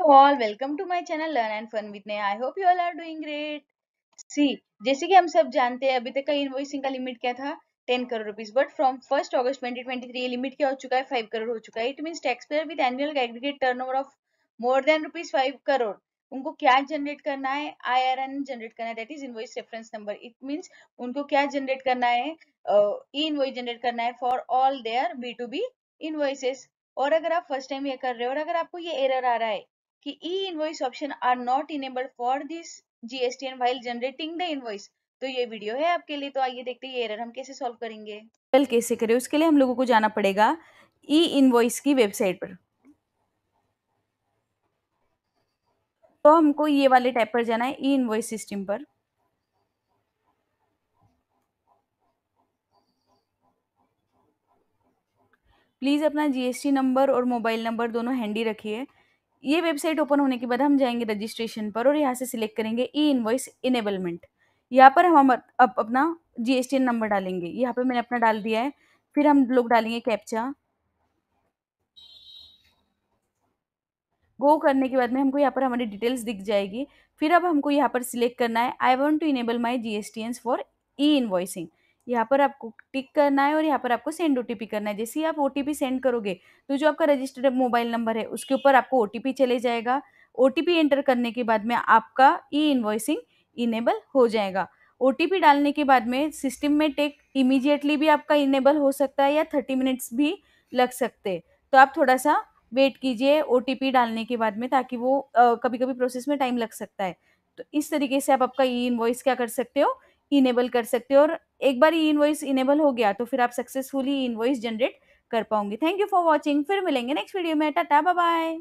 you all welcome to my channel learn and fun with I hope you all are doing great see जैसे कि हम सब जानते हैं अभी तक का इनवॉइसिंग का लिमिट क्या था 10 crore rupees but from first August 2023 ये लिमिट क्या हो चुका है 5 करोड़ हो चुका है it means tax payer with annual aggregate turnover of more than ₹5 crore उनको क्या जनरेट करना है आईआरएन जनरेट करना है that is invoice reference number it means उनको क्या जनरेट करना है ई इनवॉइस जनरेट करना है for all their B2B invoices और अगर आप फर्स्ट टाइम ये कर रहे हो और अगर आपको ये एरर आ रहा है कि e invoice option are not enable for this GSTN while generating the invoice तो ये वीडियो है आपके लिए तो आइए देखते हैं ये एरर हम कैसे सॉल्व करेंगे कल कैसे करें उसके लिए हम लोगों को जाना पड़ेगा ई इनवॉइस की वेबसाइट पर तो हमको ये वाले टाइप पर जाना है ई इनवॉइस सिस्टम पर प्लीज़ अपना जीएसटी नंबर और मोबाइल नंबर दोनों हैंडी रखिए ये वेबसाइट ओपन होने के बाद हम जाएंगे रजिस्ट्रेशन पर और यहाँ से सिलेक्ट करेंगे ई वॉइस इनेबलमेंट यहाँ पर हम अप, अपना जी नंबर डालेंगे यहाँ पर मैंने अपना डाल दिया है फिर हम लोग डालेंगे कैप्चा गो करने के बाद में हमको यहाँ पर हमारी डिटेल्स दिख जाएगी फिर अब हमको यहाँ पर सिलेक्ट करना है I want to enable my G S T N for e invoicing यहाँ पर आपको टिक करना है और यहाँ पर आपको सेंड ओ करना है जैसे ही आप ओ सेंड करोगे तो जो आपका रजिस्टर्ड मोबाइल नंबर है उसके ऊपर आपको ओ चले जाएगा ओ एंटर करने के बाद में आपका ई इन्वॉइसिंग इनेबल हो जाएगा ओ डालने के बाद में सिस्टम में टेक इमीजिएटली भी आपका इनेबल हो सकता है या थर्टी मिनट्स भी लग सकते तो आप थोड़ा सा वेट कीजिए ओ डालने के बाद में ताकि वो आ, कभी कभी प्रोसेस में टाइम लग सकता है तो इस तरीके से आप आपका ई इन्वॉइस क्या कर सकते हो इनेबल कर सकते हो और एक बार ये इनवॉइस इनेबल हो गया तो फिर आप सक्सेसफुली इनवॉइस जनरेट कर पाओगे थैंक यू फॉर वॉचिंग फिर मिलेंगे नेक्स्ट वीडियो में टाटा बाय